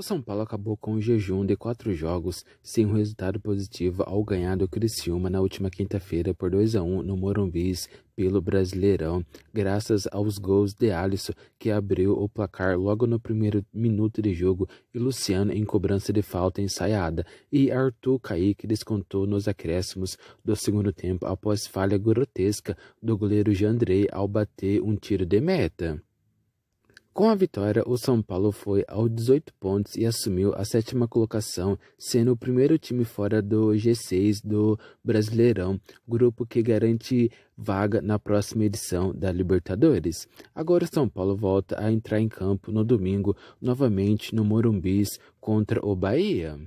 O São Paulo acabou com um jejum de quatro jogos sem um resultado positivo ao ganhar do Criciúma na última quinta-feira por 2 a 1 no Morumbis pelo Brasileirão, graças aos gols de Alisson, que abriu o placar logo no primeiro minuto de jogo, e Luciano em cobrança de falta ensaiada, e Arthur Kaique descontou nos acréscimos do segundo tempo após falha grotesca do goleiro Jandrei ao bater um tiro de meta. Com a vitória, o São Paulo foi aos 18 pontos e assumiu a sétima colocação, sendo o primeiro time fora do G6 do Brasileirão, grupo que garante vaga na próxima edição da Libertadores. Agora o São Paulo volta a entrar em campo no domingo, novamente no Morumbis contra o Bahia.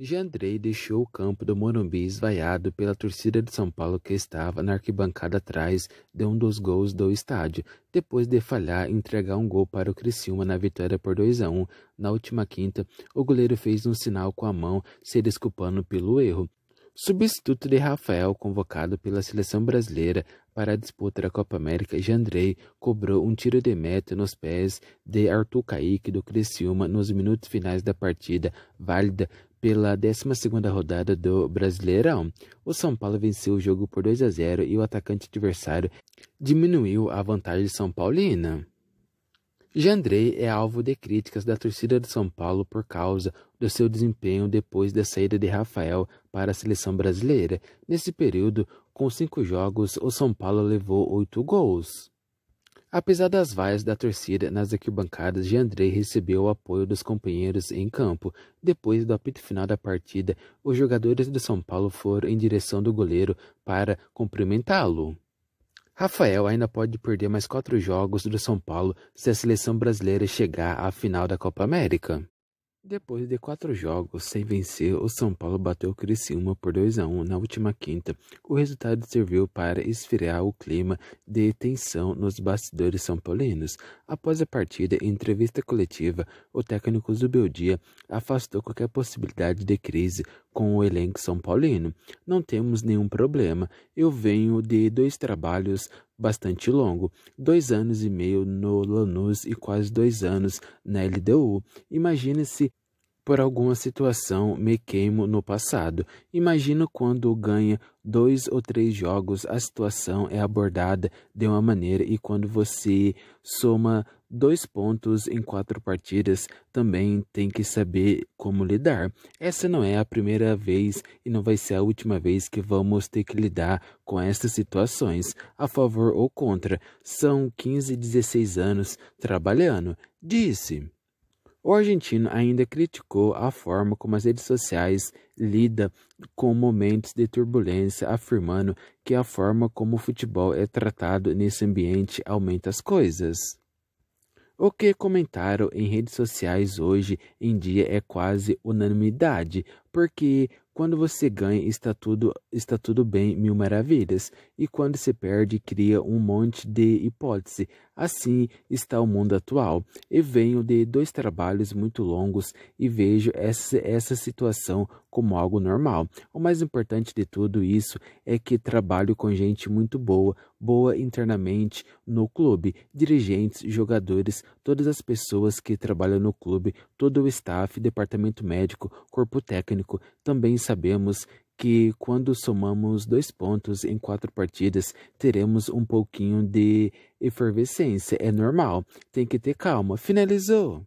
Jandrei deixou o campo do Morumbi esvaiado pela torcida de São Paulo que estava na arquibancada atrás de um dos gols do estádio, depois de falhar e entregar um gol para o Criciúma na vitória por 2 a 1. Na última quinta, o goleiro fez um sinal com a mão, se desculpando pelo erro. Substituto de Rafael, convocado pela seleção brasileira para a disputa da Copa América, Jandrei cobrou um tiro de meta nos pés de Arthur Caíque do Criciúma nos minutos finais da partida, válida pela 12 rodada do Brasileirão, o São Paulo venceu o jogo por 2 a 0 e o atacante adversário diminuiu a vantagem de São Paulina. Jandrei é alvo de críticas da torcida do São Paulo por causa do seu desempenho depois da saída de Rafael para a seleção brasileira. Nesse período, com cinco jogos, o São Paulo levou oito gols. Apesar das vaias da torcida nas arquibancadas, Jandrei recebeu o apoio dos companheiros em campo. Depois do apito final da partida, os jogadores do São Paulo foram em direção do goleiro para cumprimentá-lo. Rafael ainda pode perder mais quatro jogos do São Paulo se a seleção brasileira chegar à final da Copa América. Depois de quatro jogos sem vencer, o São Paulo bateu o Criciúma por 2 a 1 na última quinta. O resultado serviu para esfriar o clima de tensão nos bastidores são paulinos. Após a partida, em entrevista coletiva, o técnico Zubeldia afastou qualquer possibilidade de crise com o elenco são paulino. Não temos nenhum problema. Eu venho de dois trabalhos bastante longo, dois anos e meio no Lanús e quase dois anos na LDU. Imagine se por alguma situação me queimo no passado. Imagino quando ganha dois ou três jogos, a situação é abordada de uma maneira e quando você soma Dois pontos em quatro partidas também tem que saber como lidar. Essa não é a primeira vez e não vai ser a última vez que vamos ter que lidar com estas situações, a favor ou contra. São 15, 16 anos trabalhando, disse. O argentino ainda criticou a forma como as redes sociais lidam com momentos de turbulência, afirmando que a forma como o futebol é tratado nesse ambiente aumenta as coisas. O que comentaram em redes sociais hoje em dia é quase unanimidade, porque quando você ganha está tudo, está tudo bem, mil maravilhas, e quando se perde cria um monte de hipótese. Assim está o mundo atual. E venho de dois trabalhos muito longos e vejo essa, essa situação como algo normal. O mais importante de tudo isso é que trabalho com gente muito boa, boa internamente no clube, dirigentes, jogadores, todas as pessoas que trabalham no clube, todo o staff, departamento médico, corpo técnico. Também sabemos que quando somamos dois pontos em quatro partidas, teremos um pouquinho de efervescência. É normal, tem que ter calma. Finalizou!